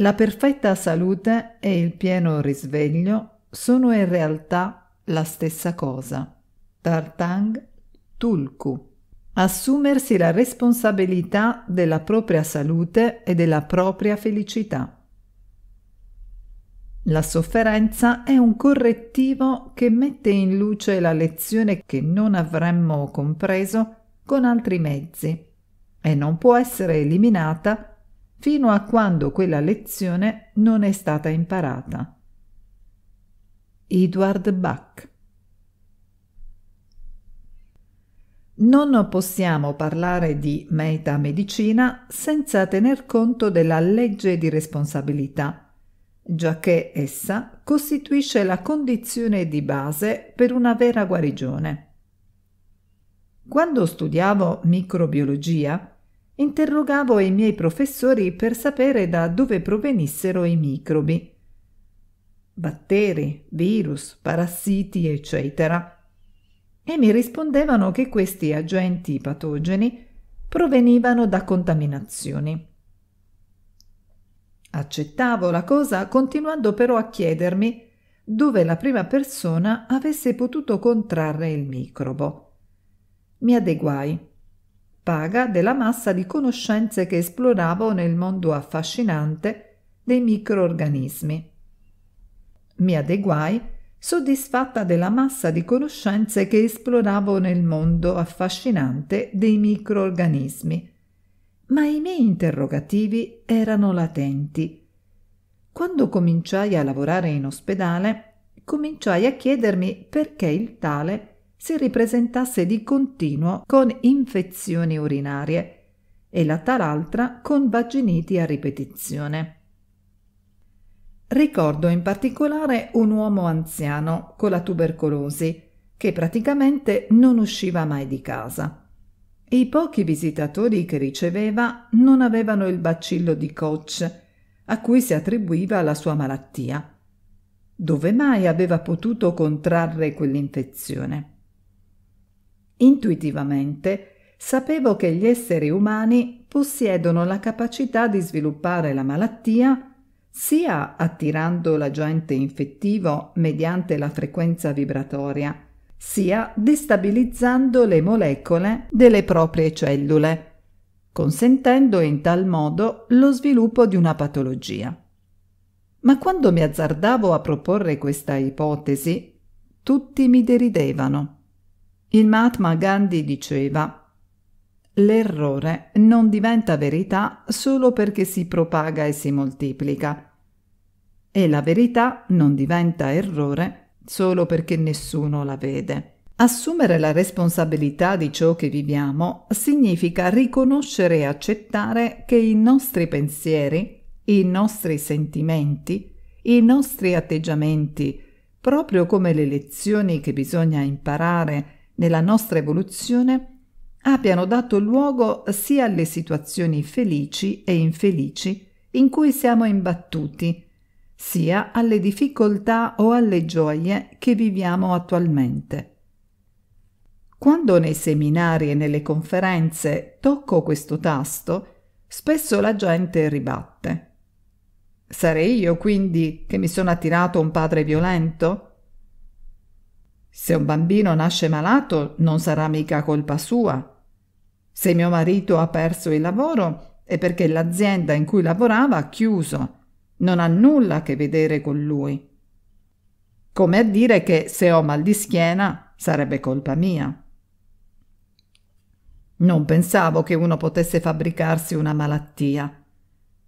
La perfetta salute e il pieno risveglio sono in realtà la stessa cosa. Tartang Tulku. Assumersi la responsabilità della propria salute e della propria felicità. La sofferenza è un correttivo che mette in luce la lezione che non avremmo compreso con altri mezzi e non può essere eliminata fino a quando quella lezione non è stata imparata. Edward Bach Non possiamo parlare di metamedicina senza tener conto della legge di responsabilità, giacché essa costituisce la condizione di base per una vera guarigione. Quando studiavo microbiologia, Interrogavo i miei professori per sapere da dove provenissero i microbi. Batteri, virus, parassiti, eccetera. E mi rispondevano che questi agenti patogeni provenivano da contaminazioni. Accettavo la cosa continuando però a chiedermi dove la prima persona avesse potuto contrarre il microbo. Mi adeguai paga della massa di conoscenze che esploravo nel mondo affascinante dei microorganismi. Mi adeguai soddisfatta della massa di conoscenze che esploravo nel mondo affascinante dei microorganismi, ma i miei interrogativi erano latenti. Quando cominciai a lavorare in ospedale, cominciai a chiedermi perché il tale si ripresentasse di continuo con infezioni urinarie e la talaltra con vaginiti a ripetizione. Ricordo in particolare un uomo anziano con la tubercolosi che praticamente non usciva mai di casa. I pochi visitatori che riceveva non avevano il bacillo di Koch, a cui si attribuiva la sua malattia. Dove mai aveva potuto contrarre quell'infezione? Intuitivamente sapevo che gli esseri umani possiedono la capacità di sviluppare la malattia sia attirando l'agente infettivo mediante la frequenza vibratoria, sia destabilizzando le molecole delle proprie cellule, consentendo in tal modo lo sviluppo di una patologia. Ma quando mi azzardavo a proporre questa ipotesi, tutti mi deridevano. Il Mahatma Gandhi diceva L'errore non diventa verità solo perché si propaga e si moltiplica e la verità non diventa errore solo perché nessuno la vede. Assumere la responsabilità di ciò che viviamo significa riconoscere e accettare che i nostri pensieri, i nostri sentimenti, i nostri atteggiamenti, proprio come le lezioni che bisogna imparare nella nostra evoluzione abbiano dato luogo sia alle situazioni felici e infelici in cui siamo imbattuti, sia alle difficoltà o alle gioie che viviamo attualmente. Quando nei seminari e nelle conferenze tocco questo tasto, spesso la gente ribatte. Sarei io quindi che mi sono attirato un padre violento? Se un bambino nasce malato non sarà mica colpa sua. Se mio marito ha perso il lavoro è perché l'azienda in cui lavorava ha chiuso. Non ha nulla a che vedere con lui. Come a dire che se ho mal di schiena sarebbe colpa mia. Non pensavo che uno potesse fabbricarsi una malattia.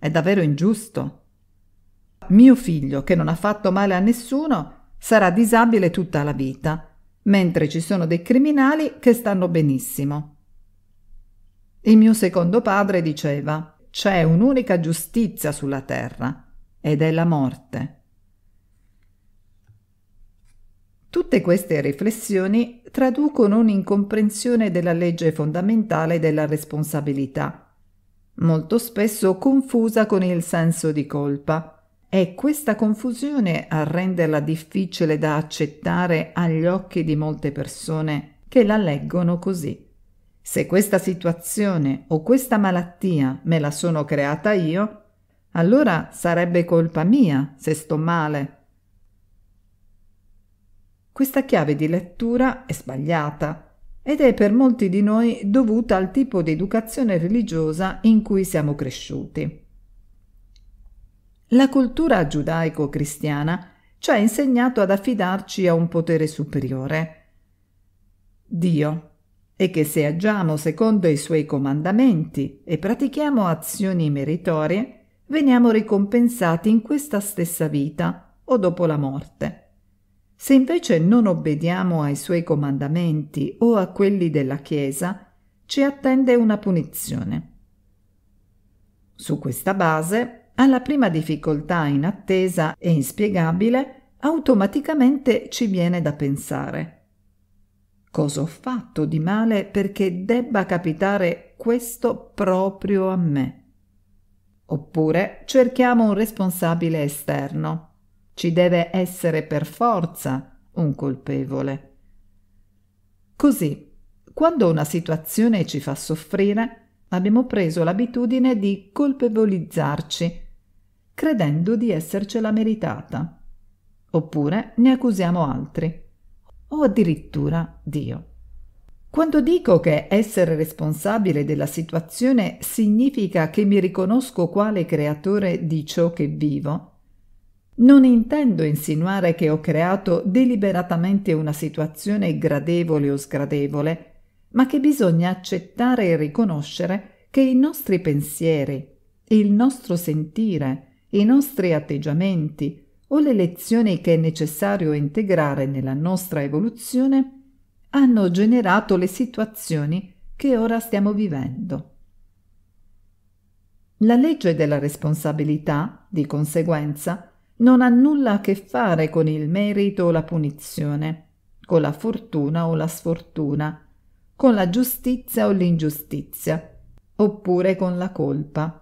È davvero ingiusto. Mio figlio, che non ha fatto male a nessuno, sarà disabile tutta la vita, mentre ci sono dei criminali che stanno benissimo. Il mio secondo padre diceva, c'è un'unica giustizia sulla terra ed è la morte. Tutte queste riflessioni traducono un'incomprensione della legge fondamentale della responsabilità, molto spesso confusa con il senso di colpa, è questa confusione a renderla difficile da accettare agli occhi di molte persone che la leggono così. Se questa situazione o questa malattia me la sono creata io, allora sarebbe colpa mia se sto male. Questa chiave di lettura è sbagliata ed è per molti di noi dovuta al tipo di educazione religiosa in cui siamo cresciuti. La cultura giudaico-cristiana ci ha insegnato ad affidarci a un potere superiore, Dio, e che se agiamo secondo i suoi comandamenti e pratichiamo azioni meritorie, veniamo ricompensati in questa stessa vita o dopo la morte. Se invece non obbediamo ai suoi comandamenti o a quelli della Chiesa, ci attende una punizione. Su questa base alla prima difficoltà inattesa e inspiegabile, automaticamente ci viene da pensare. Cosa ho fatto di male perché debba capitare questo proprio a me? Oppure cerchiamo un responsabile esterno. Ci deve essere per forza un colpevole. Così, quando una situazione ci fa soffrire, abbiamo preso l'abitudine di colpevolizzarci credendo di essercela meritata. Oppure ne accusiamo altri, o addirittura Dio. Quando dico che essere responsabile della situazione significa che mi riconosco quale creatore di ciò che vivo, non intendo insinuare che ho creato deliberatamente una situazione gradevole o sgradevole, ma che bisogna accettare e riconoscere che i nostri pensieri, il nostro sentire, i nostri atteggiamenti o le lezioni che è necessario integrare nella nostra evoluzione hanno generato le situazioni che ora stiamo vivendo. La legge della responsabilità, di conseguenza, non ha nulla a che fare con il merito o la punizione, con la fortuna o la sfortuna, con la giustizia o l'ingiustizia, oppure con la colpa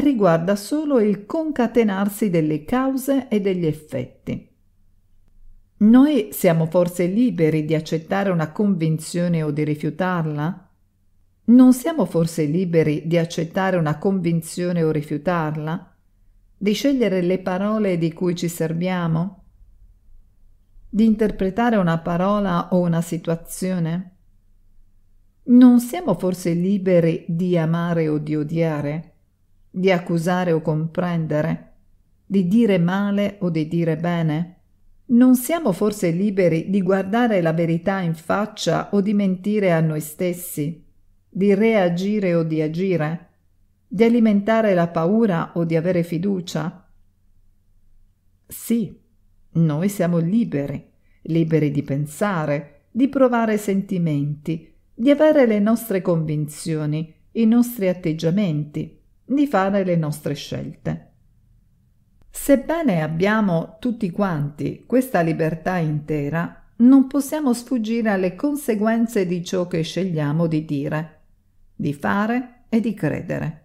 riguarda solo il concatenarsi delle cause e degli effetti. Noi siamo forse liberi di accettare una convinzione o di rifiutarla? Non siamo forse liberi di accettare una convinzione o rifiutarla? Di scegliere le parole di cui ci serviamo? Di interpretare una parola o una situazione? Non siamo forse liberi di amare o di odiare? di accusare o comprendere, di dire male o di dire bene? Non siamo forse liberi di guardare la verità in faccia o di mentire a noi stessi, di reagire o di agire, di alimentare la paura o di avere fiducia? Sì, noi siamo liberi, liberi di pensare, di provare sentimenti, di avere le nostre convinzioni, i nostri atteggiamenti di fare le nostre scelte. Sebbene abbiamo tutti quanti questa libertà intera, non possiamo sfuggire alle conseguenze di ciò che scegliamo di dire, di fare e di credere.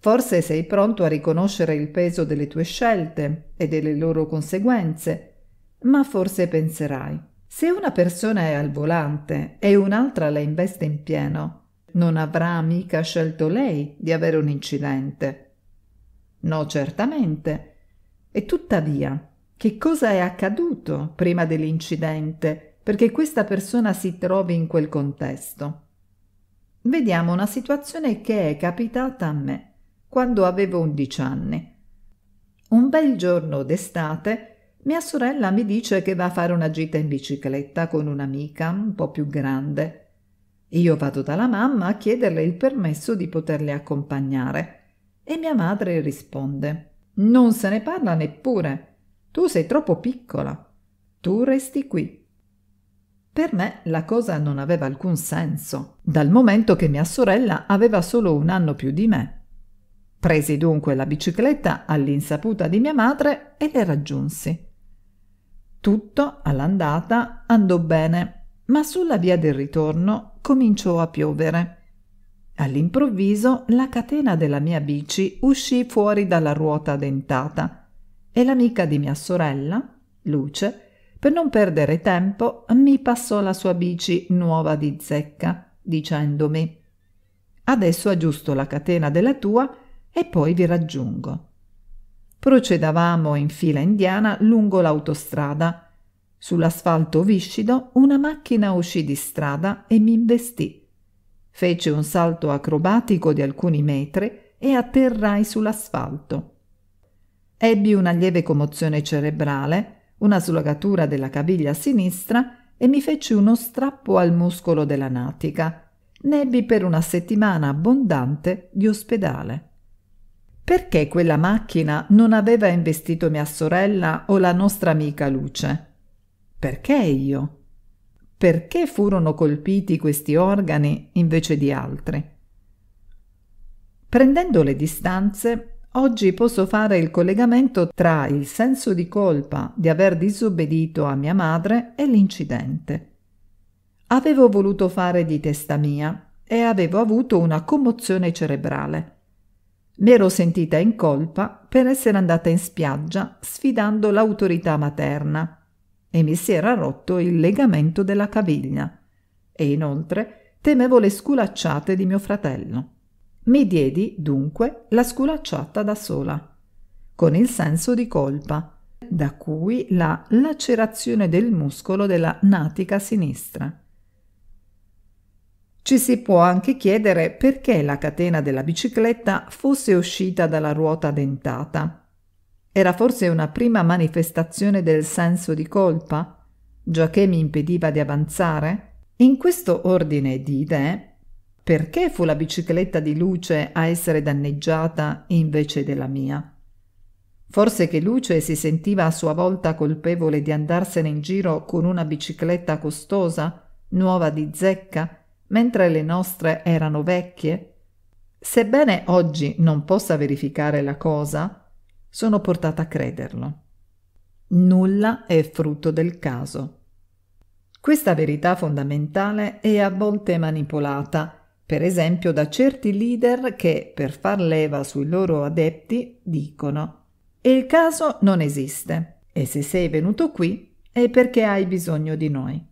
Forse sei pronto a riconoscere il peso delle tue scelte e delle loro conseguenze, ma forse penserai, se una persona è al volante e un'altra la investe in pieno, non avrà mica scelto lei di avere un incidente. No, certamente. E tuttavia, che cosa è accaduto prima dell'incidente perché questa persona si trovi in quel contesto? Vediamo una situazione che è capitata a me quando avevo undici anni. Un bel giorno d'estate mia sorella mi dice che va a fare una gita in bicicletta con un'amica un po' più grande. Io vado dalla mamma a chiederle il permesso di poterle accompagnare e mia madre risponde Non se ne parla neppure. Tu sei troppo piccola. Tu resti qui. Per me la cosa non aveva alcun senso, dal momento che mia sorella aveva solo un anno più di me. Presi dunque la bicicletta all'insaputa di mia madre e le raggiunsi. Tutto all'andata andò bene ma sulla via del ritorno cominciò a piovere. All'improvviso la catena della mia bici uscì fuori dalla ruota dentata e l'amica di mia sorella, Luce, per non perdere tempo, mi passò la sua bici nuova di zecca, dicendomi Adesso aggiusto la catena della tua e poi vi raggiungo. Procedavamo in fila indiana lungo l'autostrada Sull'asfalto viscido una macchina uscì di strada e mi investì. Fece un salto acrobatico di alcuni metri e atterrai sull'asfalto. Ebbi una lieve commozione cerebrale, una slogatura della caviglia sinistra e mi feci uno strappo al muscolo della natica. Nebbi per una settimana abbondante di ospedale. Perché quella macchina non aveva investito mia sorella o la nostra amica Luce? Perché io? Perché furono colpiti questi organi invece di altri? Prendendo le distanze, oggi posso fare il collegamento tra il senso di colpa di aver disobbedito a mia madre e l'incidente. Avevo voluto fare di testa mia e avevo avuto una commozione cerebrale. Mi ero sentita in colpa per essere andata in spiaggia sfidando l'autorità materna e mi si era rotto il legamento della caviglia e inoltre temevo le sculacciate di mio fratello. Mi diedi dunque la sculacciata da sola, con il senso di colpa, da cui la lacerazione del muscolo della natica sinistra. Ci si può anche chiedere perché la catena della bicicletta fosse uscita dalla ruota dentata era forse una prima manifestazione del senso di colpa, giacché mi impediva di avanzare? In questo ordine di idee, perché fu la bicicletta di Luce a essere danneggiata invece della mia? Forse che Luce si sentiva a sua volta colpevole di andarsene in giro con una bicicletta costosa, nuova di zecca, mentre le nostre erano vecchie? Sebbene oggi non possa verificare la cosa, sono portata a crederlo. Nulla è frutto del caso. Questa verità fondamentale è a volte manipolata, per esempio da certi leader che, per far leva sui loro adepti, dicono e il caso non esiste e se sei venuto qui è perché hai bisogno di noi.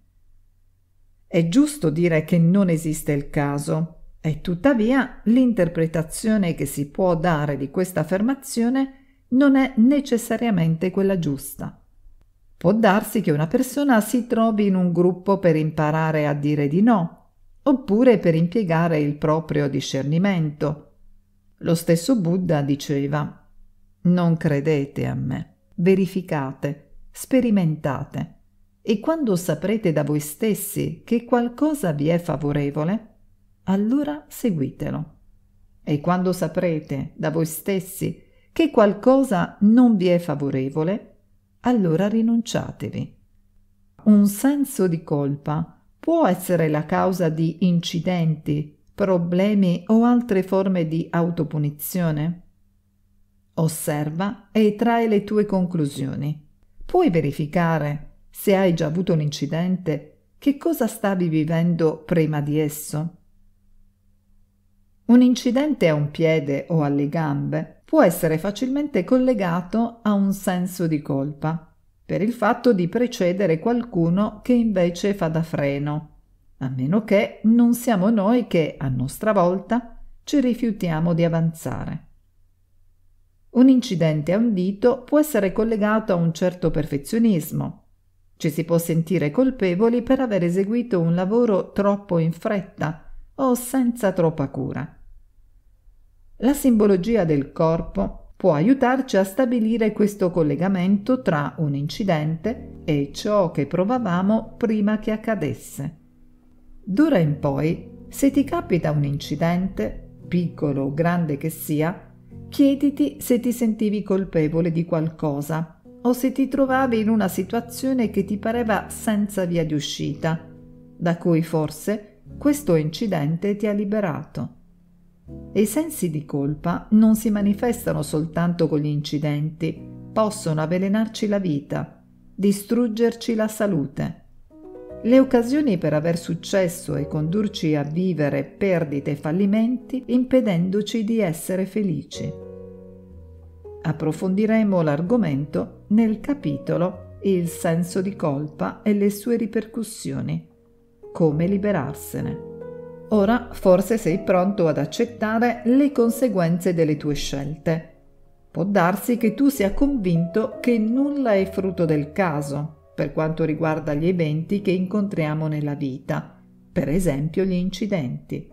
È giusto dire che non esiste il caso e tuttavia l'interpretazione che si può dare di questa affermazione è non è necessariamente quella giusta. Può darsi che una persona si trovi in un gruppo per imparare a dire di no, oppure per impiegare il proprio discernimento. Lo stesso Buddha diceva Non credete a me, verificate, sperimentate, e quando saprete da voi stessi che qualcosa vi è favorevole, allora seguitelo. E quando saprete da voi stessi che che qualcosa non vi è favorevole, allora rinunciatevi. Un senso di colpa può essere la causa di incidenti, problemi o altre forme di autopunizione? Osserva e trae le tue conclusioni. Puoi verificare, se hai già avuto un incidente, che cosa stavi vivendo prima di esso. Un incidente a un piede o alle gambe può essere facilmente collegato a un senso di colpa, per il fatto di precedere qualcuno che invece fa da freno, a meno che non siamo noi che, a nostra volta, ci rifiutiamo di avanzare. Un incidente a un dito può essere collegato a un certo perfezionismo. Ci si può sentire colpevoli per aver eseguito un lavoro troppo in fretta o senza troppa cura. La simbologia del corpo può aiutarci a stabilire questo collegamento tra un incidente e ciò che provavamo prima che accadesse. D'ora in poi, se ti capita un incidente, piccolo o grande che sia, chiediti se ti sentivi colpevole di qualcosa o se ti trovavi in una situazione che ti pareva senza via di uscita, da cui forse questo incidente ti ha liberato. E i sensi di colpa non si manifestano soltanto con gli incidenti, possono avvelenarci la vita, distruggerci la salute. Le occasioni per aver successo e condurci a vivere perdite e fallimenti impedendoci di essere felici. Approfondiremo l'argomento nel capitolo Il senso di colpa e le sue ripercussioni. Come liberarsene. Ora forse sei pronto ad accettare le conseguenze delle tue scelte. Può darsi che tu sia convinto che nulla è frutto del caso per quanto riguarda gli eventi che incontriamo nella vita, per esempio gli incidenti.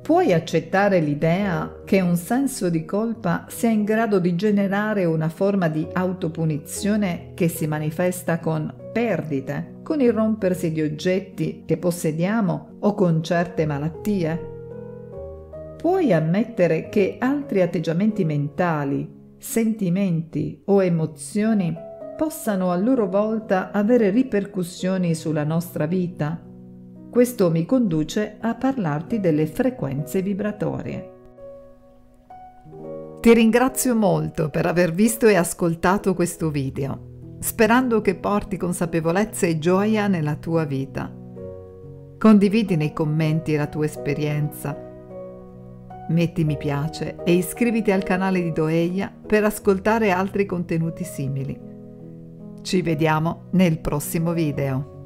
Puoi accettare l'idea che un senso di colpa sia in grado di generare una forma di autopunizione che si manifesta con perdite, con il rompersi di oggetti che possediamo o con certe malattie? Puoi ammettere che altri atteggiamenti mentali, sentimenti o emozioni possano a loro volta avere ripercussioni sulla nostra vita? Questo mi conduce a parlarti delle frequenze vibratorie. Ti ringrazio molto per aver visto e ascoltato questo video sperando che porti consapevolezza e gioia nella tua vita. Condividi nei commenti la tua esperienza. Metti mi piace e iscriviti al canale di Doeia per ascoltare altri contenuti simili. Ci vediamo nel prossimo video.